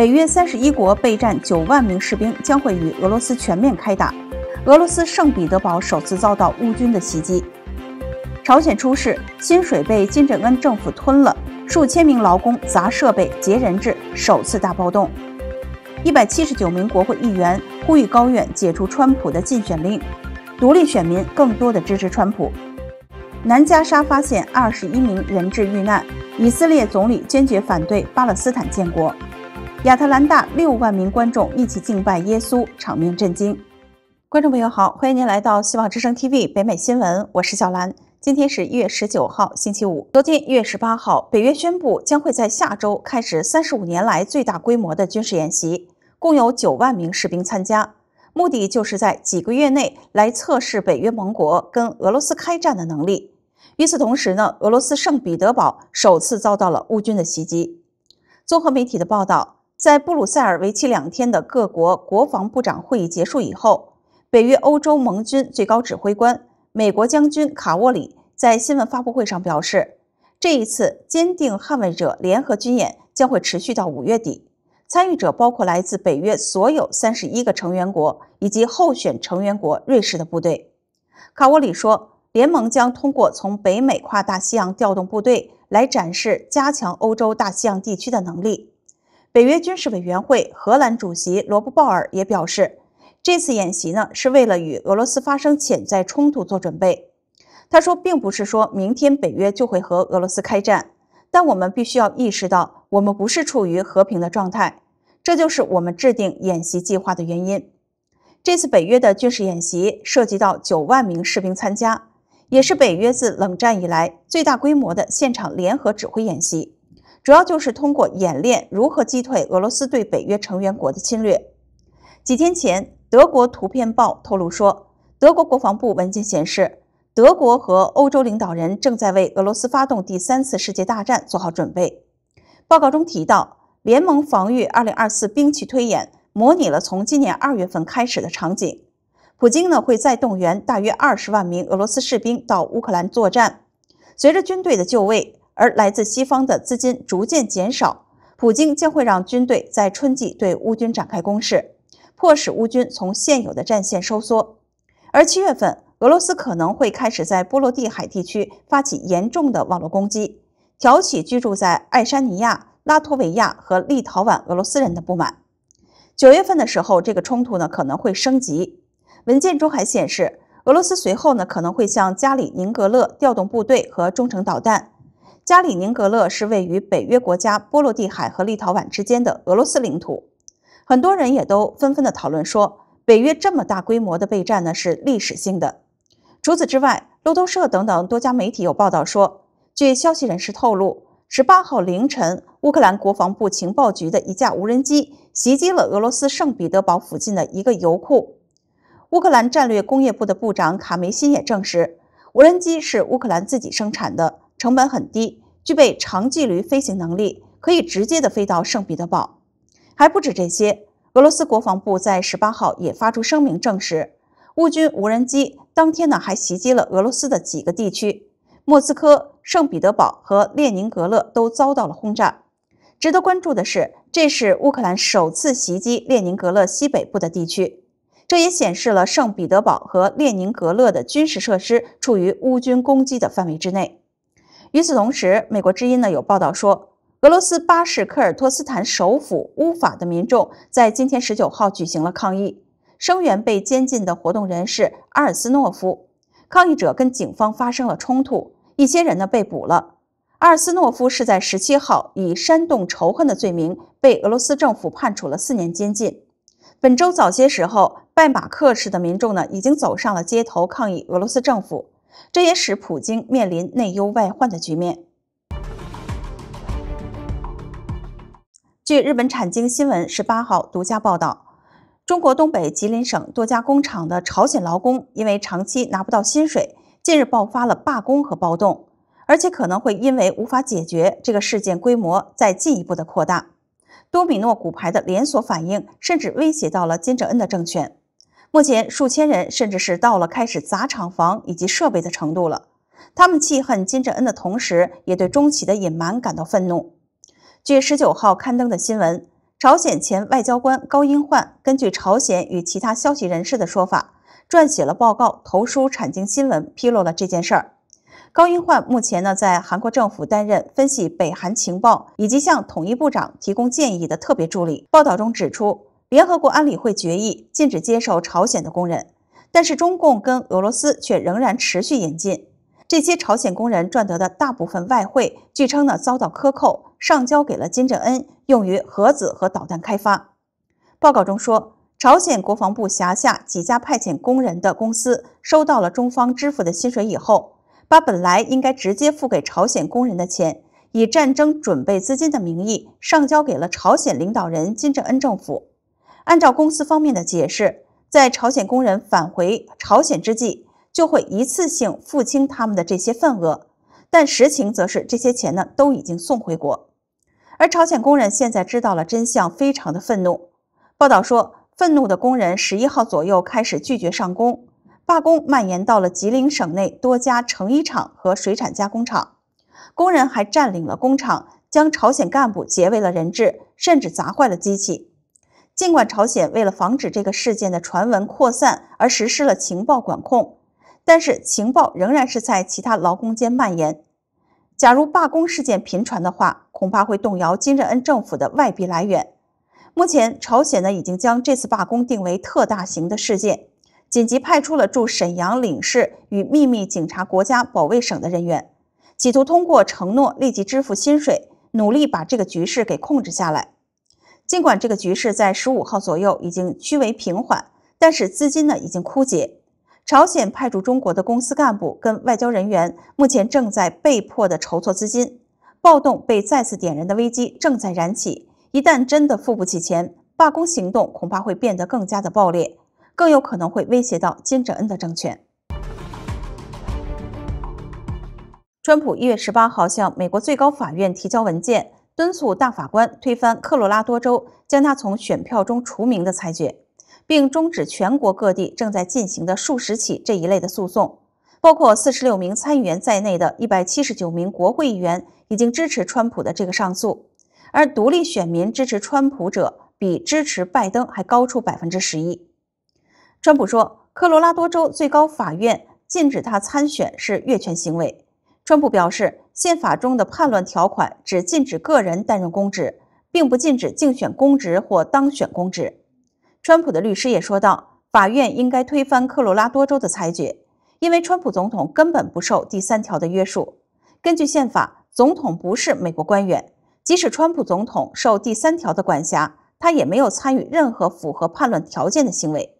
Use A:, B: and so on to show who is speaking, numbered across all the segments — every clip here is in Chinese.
A: 北约三十一国备战九万名士兵，将会与俄罗斯全面开打。俄罗斯圣彼得堡首次遭到乌军的袭击。朝鲜出事，薪水被金正恩政府吞了。数千名劳工砸设备劫人质，首次大暴动。一百七十九名国会议员呼吁高院解除川普的禁选令。独立选民更多的支持川普。南加沙发现二十一名人质遇难。以色列总理坚决反对巴勒斯坦建国。亚特兰大六万名观众一起敬拜耶稣，场面震惊。观众朋友好，欢迎您来到希望之声 TV 北美新闻，我是小兰。今天是一月十九号，星期五。昨天一月十八号，北约宣布将会在下周开始三十五年来最大规模的军事演习，共有九万名士兵参加，目的就是在几个月内来测试北约盟国跟俄罗斯开战的能力。与此同时呢，俄罗斯圣彼得堡首次遭到了乌军的袭击。综合媒体的报道。在布鲁塞尔为期两天的各国国防部长会议结束以后，北约欧洲盟军最高指挥官、美国将军卡沃里在新闻发布会上表示，这一次“坚定捍卫者”联合军演将会持续到五月底。参与者包括来自北约所有三十一个成员国以及候选成员国瑞士的部队。卡沃里说，联盟将通过从北美跨大西洋调动部队来展示加强欧洲大西洋地区的能力。北约军事委员会荷兰主席罗布鲍尔也表示，这次演习呢是为了与俄罗斯发生潜在冲突做准备。他说，并不是说明天北约就会和俄罗斯开战，但我们必须要意识到，我们不是处于和平的状态，这就是我们制定演习计划的原因。这次北约的军事演习涉及到九万名士兵参加，也是北约自冷战以来最大规模的现场联合指挥演习。主要就是通过演练如何击退俄罗斯对北约成员国的侵略。几天前，德国《图片报》透露说，德国国防部文件显示，德国和欧洲领导人正在为俄罗斯发动第三次世界大战做好准备。报告中提到，联盟防御2024兵器推演模拟了从今年二月份开始的场景。普京呢会再动员大约二十万名俄罗斯士兵到乌克兰作战。随着军队的就位。而来自西方的资金逐渐减少，普京将会让军队在春季对乌军展开攻势，迫使乌军从现有的战线收缩。而七月份，俄罗斯可能会开始在波罗的海地区发起严重的网络攻击，挑起居住在爱沙尼亚、拉脱维亚和立陶宛俄罗斯人的不满。九月份的时候，这个冲突呢可能会升级。文件中还显示，俄罗斯随后呢可能会向加里宁格勒调动部队和中程导弹。加里宁格勒是位于北约国家波罗的海和立陶宛之间的俄罗斯领土，很多人也都纷纷的讨论说，北约这么大规模的备战呢是历史性的。除此之外，路透社等等多家媒体有报道说，据消息人士透露，十八号凌晨，乌克兰国防部情报局的一架无人机袭击了俄罗斯圣彼得堡附近的一个油库。乌克兰战略工业部的部长卡梅辛也证实，无人机是乌克兰自己生产的，成本很低。具备长距离飞行能力，可以直接的飞到圣彼得堡。还不止这些，俄罗斯国防部在十八号也发出声明证实，乌军无人机当天呢还袭击了俄罗斯的几个地区，莫斯科、圣彼得堡和列宁格勒都遭到了轰炸。值得关注的是，这是乌克兰首次袭击列宁格勒西北部的地区，这也显示了圣彼得堡和列宁格勒的军事设施处于乌军攻击的范围之内。与此同时，美国之音呢有报道说，俄罗斯巴士科尔托斯坦首府乌法的民众在今天十九号举行了抗议，声援被监禁的活动人士阿尔斯诺夫。抗议者跟警方发生了冲突，一些人呢被捕了。阿尔斯诺夫是在十七号以煽动仇恨的罪名被俄罗斯政府判处了四年监禁。本周早些时候，拜马克市的民众呢已经走上了街头抗议俄罗斯政府。这也使普京面临内忧外患的局面。据日本产经新闻十八号独家报道，中国东北吉林省多家工厂的朝鲜劳工因为长期拿不到薪水，近日爆发了罢工和暴动，而且可能会因为无法解决这个事件规模再进一步的扩大，多米诺骨牌的连锁反应甚至威胁到了金正恩的政权。目前，数千人甚至是到了开始砸厂房以及设备的程度了。他们气恨金正恩的同时，也对中企的隐瞒感到愤怒。据十九号刊登的新闻，朝鲜前外交官高英焕根据朝鲜与其他消息人士的说法，撰写了报告投书《产经新闻》，披露了这件事儿。高英焕目前呢，在韩国政府担任分析北韩情报以及向统一部长提供建议的特别助理。报道中指出。联合国安理会决议禁止接受朝鲜的工人，但是中共跟俄罗斯却仍然持续引进这些朝鲜工人赚得的大部分外汇，据称呢遭到克扣，上交给了金正恩用于核子和导弹开发。报告中说，朝鲜国防部辖下几家派遣工人的公司收到了中方支付的薪水以后，把本来应该直接付给朝鲜工人的钱，以战争准备资金的名义上交给了朝鲜领导人金正恩政府。按照公司方面的解释，在朝鲜工人返回朝鲜之际，就会一次性付清他们的这些份额。但实情则是，这些钱呢都已经送回国。而朝鲜工人现在知道了真相，非常的愤怒。报道说，愤怒的工人十一号左右开始拒绝上工，罢工蔓延到了吉林省内多家成衣厂和水产加工厂。工人还占领了工厂，将朝鲜干部劫为了人质，甚至砸坏了机器。尽管朝鲜为了防止这个事件的传闻扩散而实施了情报管控，但是情报仍然是在其他劳工间蔓延。假如罢工事件频传的话，恐怕会动摇金正恩政府的外币来源。目前，朝鲜呢已经将这次罢工定为特大型的事件，紧急派出了驻沈阳领事与秘密警察国家保卫省的人员，企图通过承诺立即支付薪水，努力把这个局势给控制下来。尽管这个局势在十五号左右已经趋于平缓，但是资金呢已经枯竭。朝鲜派驻中国的公司干部跟外交人员目前正在被迫的筹措资金。暴动被再次点燃的危机正在燃起。一旦真的付不起钱，罢工行动恐怕会变得更加的暴烈，更有可能会威胁到金正恩的政权。川普一月十八号向美国最高法院提交文件。敦促大法官推翻科罗拉多州将他从选票中除名的裁决，并终止全国各地正在进行的数十起这一类的诉讼。包括四十六名参议员在内的一百七十九名国会议员已经支持川普的这个上诉。而独立选民支持川普者比支持拜登还高出百分之十一。川普说，科罗拉多州最高法院禁止他参选是越权行为。川普表示，宪法中的叛乱条款只禁止个人担任公职，并不禁止竞选公职或当选公职。川普的律师也说道，法院应该推翻科罗拉多州的裁决，因为川普总统根本不受第三条的约束。根据宪法，总统不是美国官员，即使川普总统受第三条的管辖，他也没有参与任何符合叛乱条件的行为。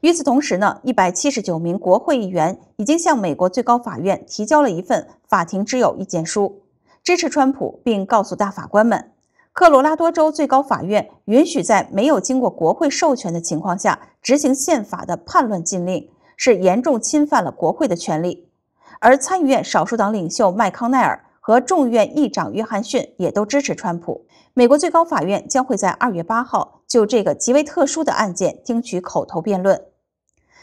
A: 与此同时呢，一百七十九名国会议员已经向美国最高法院提交了一份法庭之友意见书，支持川普，并告诉大法官们，科罗拉多州最高法院允许在没有经过国会授权的情况下执行宪法的叛乱禁令，是严重侵犯了国会的权利。而参议院少数党领袖麦康奈尔和众议院议长约翰逊也都支持川普。美国最高法院将会在二月八号就这个极为特殊的案件听取口头辩论。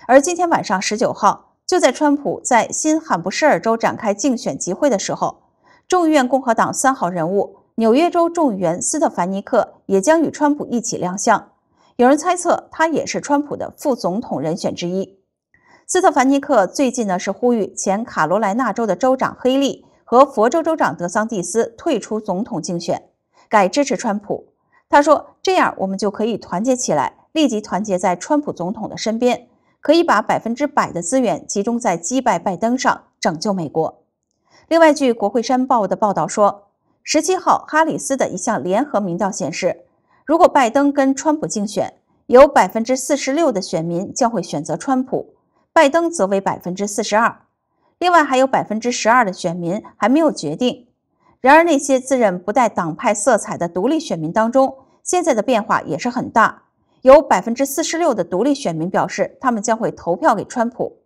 A: 而今天晚上十九号，就在川普在新罕布什尔州展开竞选集会的时候，众议院共和党三号人物、纽约州众议员斯特凡尼克也将与川普一起亮相。有人猜测，他也是川普的副总统人选之一。斯特凡尼克最近呢是呼吁前卡罗莱纳州的州长黑利和佛州州长德桑蒂斯退出总统竞选。改支持川普，他说：“这样我们就可以团结起来，立即团结在川普总统的身边，可以把百分之百的资源集中在击败拜登上，拯救美国。”另外，据国会山报的报道说，十七号哈里斯的一项联合民调显示，如果拜登跟川普竞选，有百分之四十六的选民将会选择川普，拜登则为百分之四十二，另外还有百分之十二的选民还没有决定。然而，那些自认不带党派色彩的独立选民当中，现在的变化也是很大。有百分之四十六的独立选民表示他们将会投票给川普，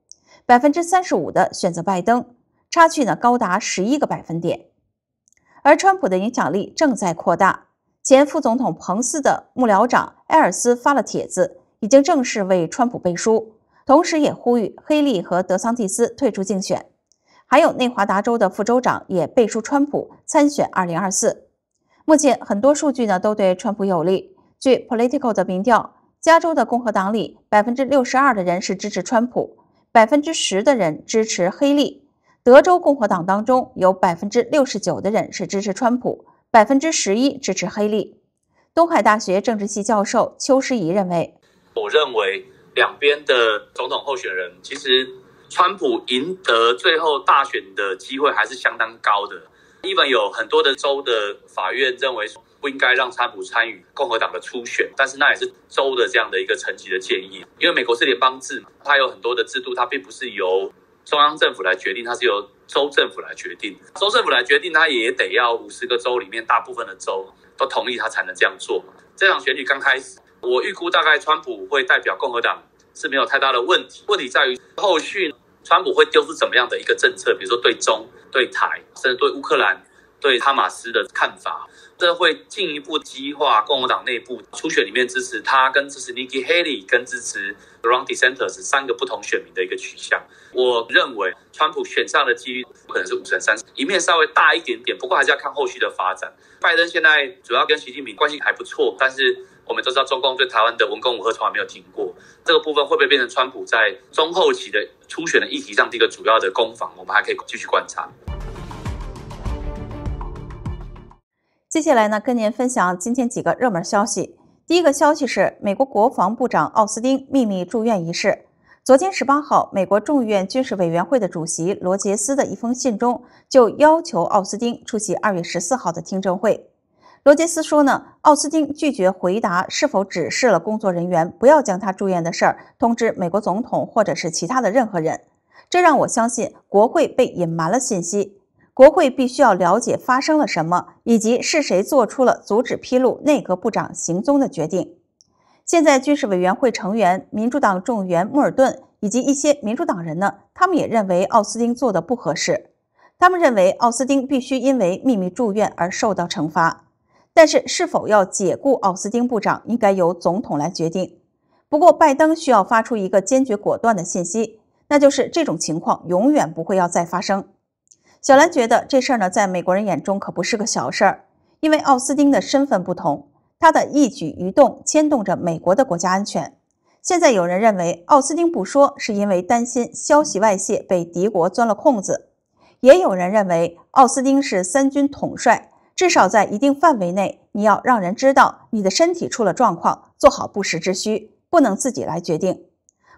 A: 百分之三十五的选择拜登，差距呢高达十一个百分点。而川普的影响力正在扩大。前副总统彭斯的幕僚长埃尔斯发了帖子，已经正式为川普背书，同时也呼吁黑利和德桑蒂斯退出竞选。还有内华达州的副州长也背书川普参选二零二四。目前很多数据呢都对川普有利。据 Political 的民调，加州的共和党里百分之六十二的人是支持川普，百分之十的人支持黑利。德州共和党当中有百分之六十九的人是支持川普，百分之十一支持黑利。东海大学政治系教授邱诗怡认为，
B: 我认为两边的总统候选人其实。川普赢得最后大选的机会还是相当高的。一本有很多的州的法院认为不应该让川普参与共和党的初选，但是那也是州的这样的一个层级的建议。因为美国是联邦制，它有很多的制度，它并不是由中央政府来决定，它是由州政府来决定。州政府来决定，它也得要五十个州里面大部分的州都同意，它才能这样做。这场选举刚开始，我预估大概川普会代表共和党。是没有太大的问题，问题在于后续川普会丢出怎么样的一个政策，比如说对中、对台，甚至对乌克兰、对哈马斯的看法，这会进一步激化共和党内部初选里面支持他、跟支持 Nikki Haley、跟支持 Ron DeSantis 三个不同选民的一个取向。我认为川普选上的几率可能是五成三，一面稍微大一点点，不过还是要看后续的发展。拜登现在主要跟习近平关系还不错，但是。我们都知道，中共对台湾的文攻武赫从来没有停过。这个部分会不会变成川普在中后期的初选的议题上的一个主要的攻防？我们还可以继续观察。
A: 接下来呢，跟您分享今天几个热门消息。第一个消息是美国国防部长奥斯汀秘密住院一事。昨天十八号，美国众议院军事委员会的主席罗杰斯的一封信中就要求奥斯汀出席二月十四号的听证会。罗杰斯说：“呢，奥斯汀拒绝回答是否指示了工作人员不要将他住院的事儿通知美国总统或者是其他的任何人。这让我相信国会被隐瞒了信息。国会必须要了解发生了什么，以及是谁做出了阻止披露内阁部长行踪的决定。现在，军事委员会成员、民主党众议员莫尔顿以及一些民主党人呢，他们也认为奥斯汀做的不合适。他们认为奥斯汀必须因为秘密住院而受到惩罚。”但是，是否要解雇奥斯汀部长，应该由总统来决定。不过，拜登需要发出一个坚决果断的信息，那就是这种情况永远不会要再发生。小兰觉得这事儿呢，在美国人眼中可不是个小事儿，因为奥斯汀的身份不同，他的一举一动牵动着美国的国家安全。现在有人认为奥斯汀不说，是因为担心消息外泄被敌国钻了空子；也有人认为奥斯汀是三军统帅。至少在一定范围内，你要让人知道你的身体出了状况，做好不时之需，不能自己来决定。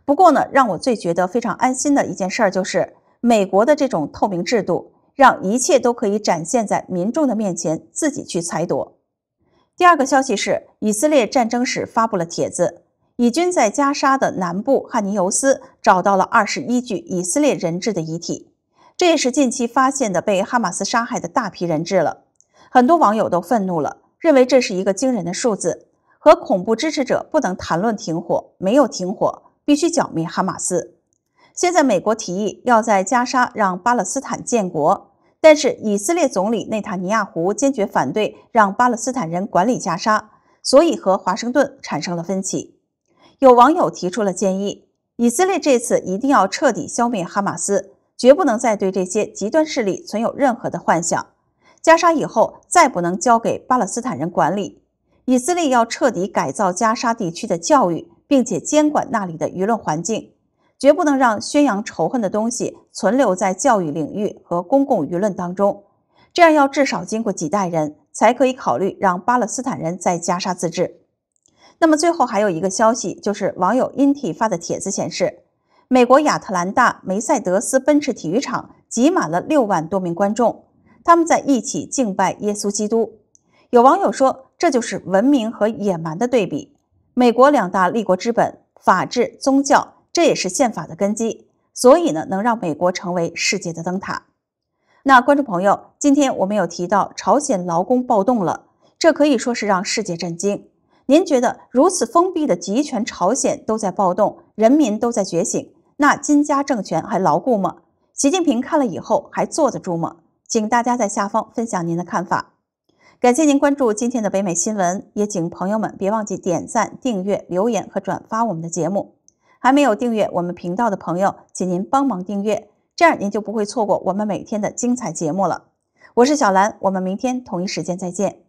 A: 不过呢，让我最觉得非常安心的一件事就是，美国的这种透明制度，让一切都可以展现在民众的面前，自己去裁夺。第二个消息是，以色列战争史发布了帖子，以军在加沙的南部汉尼尤斯找到了二十一具以色列人质的遗体，这也是近期发现的被哈马斯杀害的大批人质了。很多网友都愤怒了，认为这是一个惊人的数字。和恐怖支持者不能谈论停火，没有停火，必须剿灭哈马斯。现在美国提议要在加沙让巴勒斯坦建国，但是以色列总理内塔尼亚胡坚决反对让巴勒斯坦人管理加沙，所以和华盛顿产生了分歧。有网友提出了建议：以色列这次一定要彻底消灭哈马斯，绝不能再对这些极端势力存有任何的幻想。加沙以后再不能交给巴勒斯坦人管理，以色列要彻底改造加沙地区的教育，并且监管那里的舆论环境，绝不能让宣扬仇恨的东西存留在教育领域和公共舆论当中。这样要至少经过几代人才可以考虑让巴勒斯坦人在加沙自治。那么最后还有一个消息，就是网友 i n t 发的帖子显示，美国亚特兰大梅赛德斯奔驰体育场挤满了六万多名观众。他们在一起敬拜耶稣基督。有网友说，这就是文明和野蛮的对比。美国两大立国之本，法治、宗教，这也是宪法的根基，所以呢，能让美国成为世界的灯塔。那观众朋友，今天我们有提到朝鲜劳工暴动了，这可以说是让世界震惊。您觉得如此封闭的集权朝鲜都在暴动，人民都在觉醒，那金家政权还牢固吗？习近平看了以后还坐得住吗？请大家在下方分享您的看法，感谢您关注今天的北美新闻，也请朋友们别忘记点赞、订阅、留言和转发我们的节目。还没有订阅我们频道的朋友，请您帮忙订阅，这样您就不会错过我们每天的精彩节目了。我是小兰，我们明天同一时间再见。